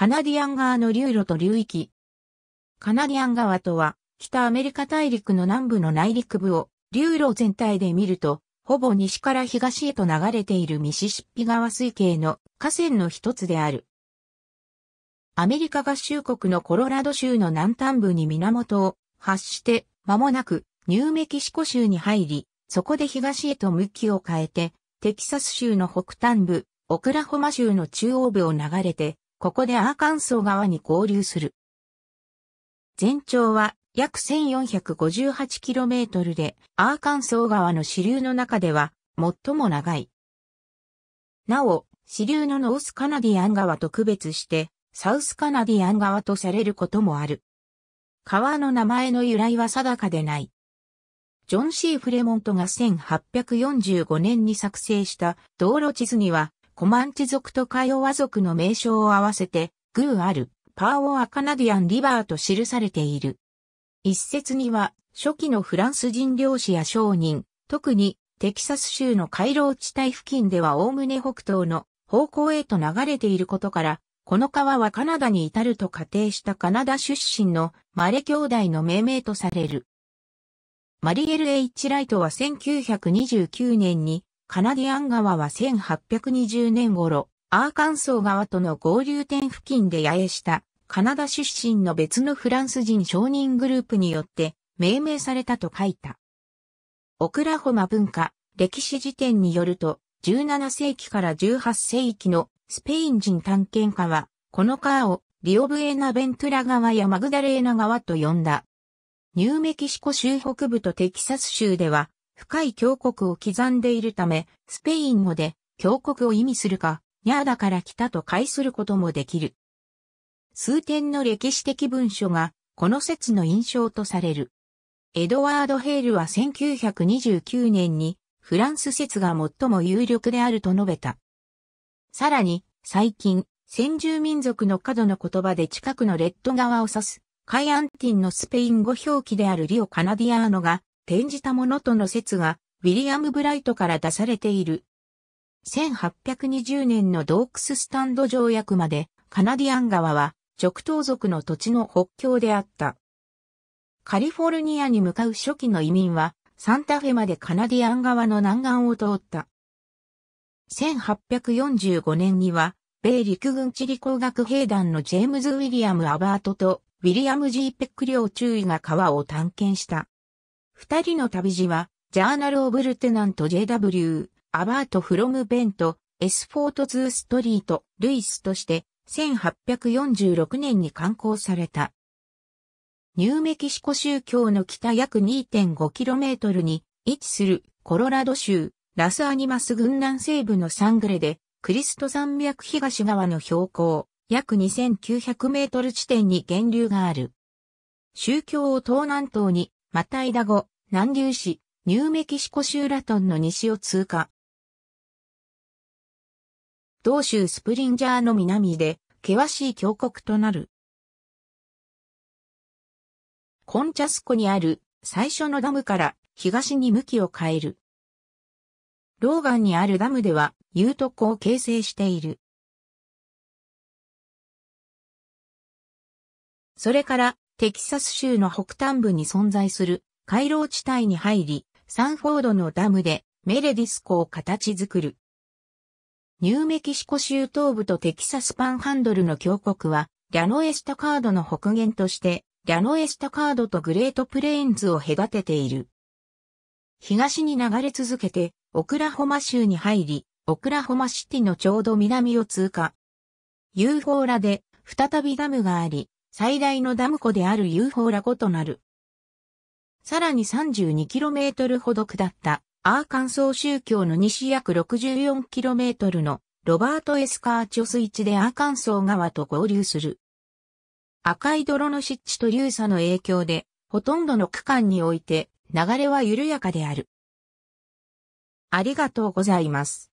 カナディアン川の流路と流域。カナディアン川とは、北アメリカ大陸の南部の内陸部を、流路全体で見ると、ほぼ西から東へと流れているミシシッピ川水系の河川の一つである。アメリカ合衆国のコロラド州の南端部に源を発して、間もなくニューメキシコ州に入り、そこで東へと向きを変えて、テキサス州の北端部、オクラホマ州の中央部を流れて、ここでアーカンソー川に合流する。全長は約 1458km で、アーカンソー川の支流の中では最も長い。なお、支流のノースカナディアン川と区別して、サウスカナディアン川とされることもある。川の名前の由来は定かでない。ジョン・シー・フレモントが1845年に作成した道路地図にはコマンチ族とカイオワ族の名称を合わせて、グーアル、パーオアカナディアンリバーと記されている。一説には、初期のフランス人漁師や商人、特にテキサス州の回廊地帯付近では概ね北東の方向へと流れていることから、この川はカナダに至ると仮定したカナダ出身のマレ兄弟の命名とされる。マリエル・ H・ ライトは1929年にカナディアン川は1820年頃、アーカンソー川との合流点付近で野営したカナダ出身の別のフランス人商人グループによって命名されたと書いた。オクラホマ文化歴史辞典によると、17世紀から18世紀のスペイン人探検家は、この川をリオブエナベントゥラ川やマグダレーナ川と呼んだ。ニューメキシコ州北部とテキサス州では、深い峡谷を刻んでいるため、スペイン語で峡谷を意味するか、ニャーダから来たと解することもできる。数点の歴史的文書が、この説の印象とされる。エドワード・ヘールは1929年に、フランス説が最も有力であると述べた。さらに、最近、先住民族の角の言葉で近くのレッド側を指す、カイアンティンのスペイン語表記であるリオ・カナディアーノが、転じたものとの説が、ウィリアム・ブライトから出されている。1820年のドークススタンド条約まで、カナディアン川は、直東族の土地の北境であった。カリフォルニアに向かう初期の移民は、サンタフェまでカナディアン川の南岸を通った。1845年には、米陸軍地理工学兵団のジェームズ・ウィリアム・アバートと、ウィリアム・ジー・ペック領中尉が川を探検した。二人の旅路は、ジャーナル・オブ・ルテナント JW、アバート・フロム・ベント、エスフォート・ツー・ストリート、ルイスとして、1846年に刊行された。ニューメキシコ州境の北約 2.5km に位置するコロラド州ラスアニマス軍南西部のサングレでクリスト山脈東側の標高約2900メートル地点に源流がある。宗教を東南東にマタイダゴ、南流市、ニューメキシコ州ラトンの西を通過。同州スプリンジャーの南で、険しい峡谷となる。コンチャスコにある最初のダムから東に向きを変える。ローガンにあるダムでは、ユート湖を形成している。それから、テキサス州の北端部に存在する回廊地帯に入り、サンフォードのダムでメレディス湖を形作る。ニューメキシコ州東部とテキサスパンハンドルの峡谷は、ャノエスタカードの北限として、ャノエスタカードとグレートプレーンズを隔てている。東に流れ続けて、オクラホマ州に入り、オクラホマシティのちょうど南を通過。ユーフォーラで再びダムがあり、最大のダム湖であるユーフォーラ湖となる。さらに 32km ほど下ったアーカンソー宗教の西約 64km のロバート・エスカーチョスイ地でアーカンソー川と合流する。赤い泥の湿地と流砂の影響で、ほとんどの区間において流れは緩やかである。ありがとうございます。